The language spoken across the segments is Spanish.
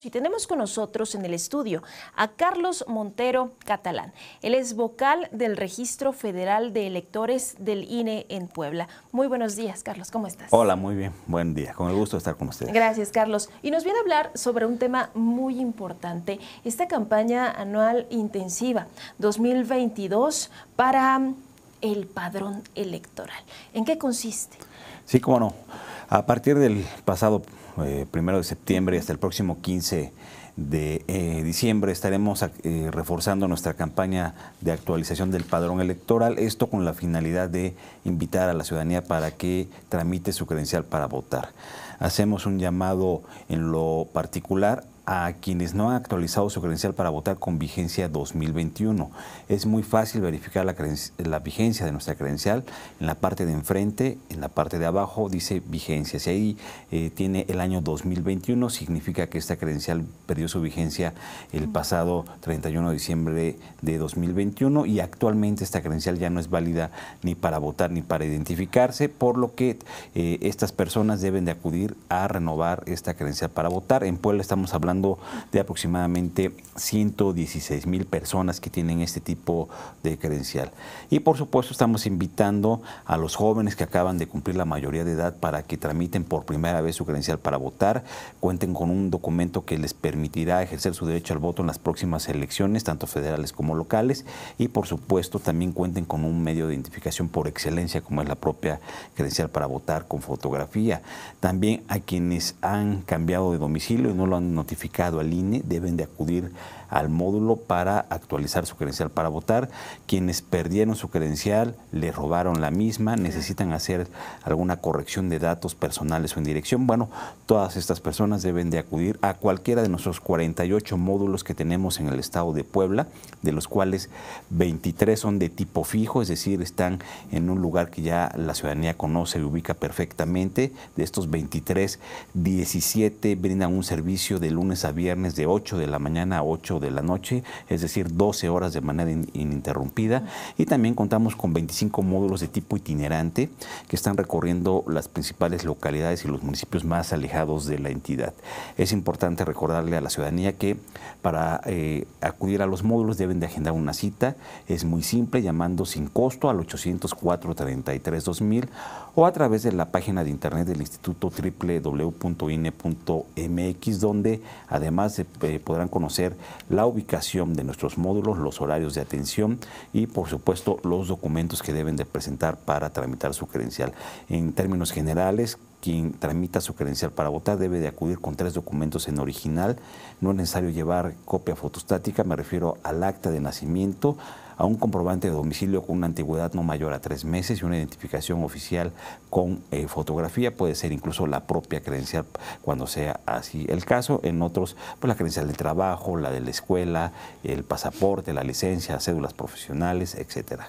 Y tenemos con nosotros en el estudio a Carlos Montero Catalán. Él es vocal del Registro Federal de Electores del INE en Puebla. Muy buenos días, Carlos. ¿Cómo estás? Hola, muy bien. Buen día. Con el gusto de estar con ustedes. Gracias, Carlos. Y nos viene a hablar sobre un tema muy importante, esta campaña anual intensiva 2022 para el padrón electoral. ¿En qué consiste? Sí, cómo no. A partir del pasado 1 eh, primero de septiembre hasta el próximo 15 de eh, diciembre estaremos eh, reforzando nuestra campaña de actualización del padrón electoral, esto con la finalidad de invitar a la ciudadanía para que tramite su credencial para votar. Hacemos un llamado en lo particular a quienes no han actualizado su credencial para votar con vigencia 2021. Es muy fácil verificar la, vigencia de nuestra credencial en la parte de enfrente, en la parte de abajo dice vigencia. Si ahí eh, tiene el año 2021, significa que esta credencial perdió su vigencia el pasado 31 de diciembre de 2021 y actualmente esta credencial ya no es válida ni para votar ni para identificarse, por lo que eh, estas personas deben de acudir a renovar esta credencial para votar. En Puebla estamos hablando de aproximadamente 116 mil personas que tienen este tipo de credencial. Y por supuesto estamos invitando a los jóvenes que acaban de cumplir la mayoría de edad para que tramiten por primera vez su credencial para votar, cuenten con un documento que les permitirá ejercer su derecho al voto en las próximas elecciones, tanto federales como locales, y por supuesto también cuenten con un medio de identificación por excelencia como es la propia credencial para votar con fotografía. También a quienes han cambiado de domicilio y no lo han notificado, al INE deben de acudir al módulo para actualizar su credencial para votar. Quienes perdieron su credencial, le robaron la misma, necesitan hacer alguna corrección de datos personales o en dirección. Bueno, todas estas personas deben de acudir a cualquiera de nuestros 48 módulos que tenemos en el estado de Puebla, de los cuales 23 son de tipo fijo, es decir, están en un lugar que ya la ciudadanía conoce y ubica perfectamente. De estos 23, 17 brindan un servicio de lunes a viernes de 8 de la mañana a 8 de la noche, es decir, 12 horas de manera ininterrumpida. Y también contamos con 25 módulos de tipo itinerante que están recorriendo las principales localidades y los municipios más alejados de la entidad. Es importante recordarle a la ciudadanía que para eh, acudir a los módulos deben de agendar una cita. Es muy simple, llamando sin costo al 804 33 2000 o a través de la página de internet del instituto www.ine.mx donde Además, eh, podrán conocer la ubicación de nuestros módulos, los horarios de atención y, por supuesto, los documentos que deben de presentar para tramitar su credencial. En términos generales, quien tramita su credencial para votar debe de acudir con tres documentos en original. No es necesario llevar copia fotostática, me refiero al acta de nacimiento, a un comprobante de domicilio con una antigüedad no mayor a tres meses y una identificación oficial con eh, fotografía. Puede ser incluso la propia credencial cuando sea así el caso. En otros, pues la credencial del trabajo, la de la escuela, el pasaporte, la licencia, cédulas profesionales, etcétera.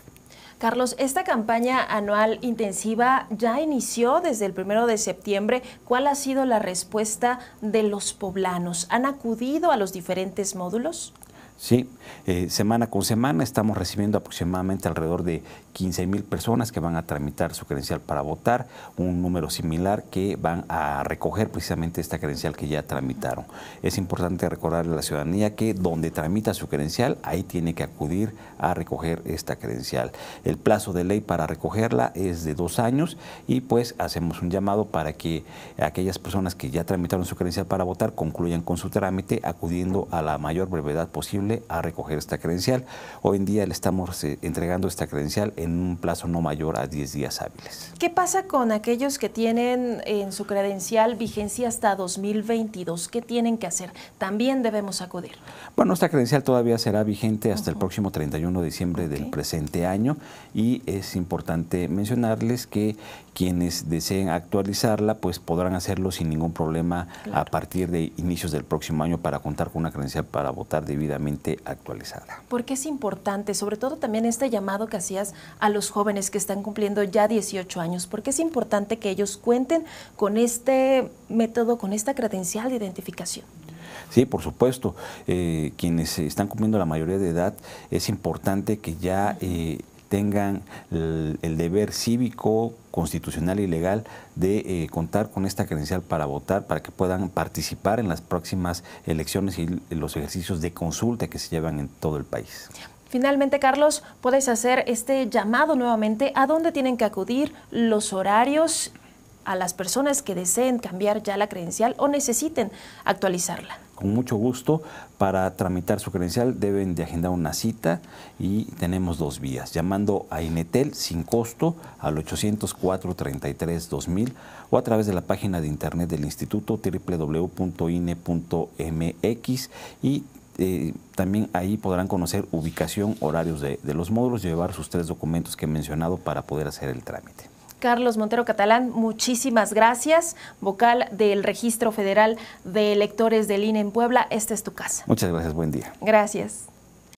Carlos, esta campaña anual intensiva ya inició desde el primero de septiembre. ¿Cuál ha sido la respuesta de los poblanos? ¿Han acudido a los diferentes módulos? ¿sí? Eh, semana con semana estamos recibiendo aproximadamente alrededor de 15 mil personas que van a tramitar su credencial para votar, un número similar que van a recoger precisamente esta credencial que ya tramitaron. Es importante recordarle a la ciudadanía que donde tramita su credencial, ahí tiene que acudir a recoger esta credencial. El plazo de ley para recogerla es de dos años y pues hacemos un llamado para que aquellas personas que ya tramitaron su credencial para votar concluyan con su trámite acudiendo a la mayor brevedad posible a recoger esta credencial. Hoy en día le estamos eh, entregando esta credencial en un plazo no mayor a 10 días hábiles. ¿Qué pasa con aquellos que tienen en su credencial vigencia hasta 2022? ¿Qué tienen que hacer? También debemos acudir. Bueno, esta credencial todavía será vigente hasta el próximo 31 de diciembre del presente año y es importante mencionarles que quienes deseen actualizarla pues podrán hacerlo sin ningún problema a partir de inicios del próximo año para contar con una credencial para votar debidamente actualizada. ¿Por es importante, sobre todo también este llamado que hacías a los jóvenes que están cumpliendo ya 18 años, porque es importante que ellos cuenten con este método, con esta credencial de identificación? Sí, por supuesto. Eh, quienes están cumpliendo la mayoría de edad, es importante que ya eh, tengan el, deber cívico, constitucional y legal de eh, contar con esta credencial para votar, para que puedan participar en las próximas elecciones y los ejercicios de consulta que se llevan en todo el país. Finalmente, Carlos, puedes hacer este llamado nuevamente a dónde tienen que acudir los horarios a las personas que deseen cambiar ya la credencial o necesiten actualizarla con mucho gusto para tramitar su credencial deben de agendar una cita y tenemos dos vías, llamando a Inetel sin costo al 804-33-2000 o a través de la página de internet del instituto www.ine.mx y eh, también ahí podrán conocer ubicación, horarios de, de los módulos, llevar sus tres documentos que he mencionado para poder hacer el trámite. Carlos Montero Catalán, muchísimas gracias, vocal del Registro Federal de Electores del INE en Puebla. Esta es tu casa. Muchas gracias, buen día. Gracias.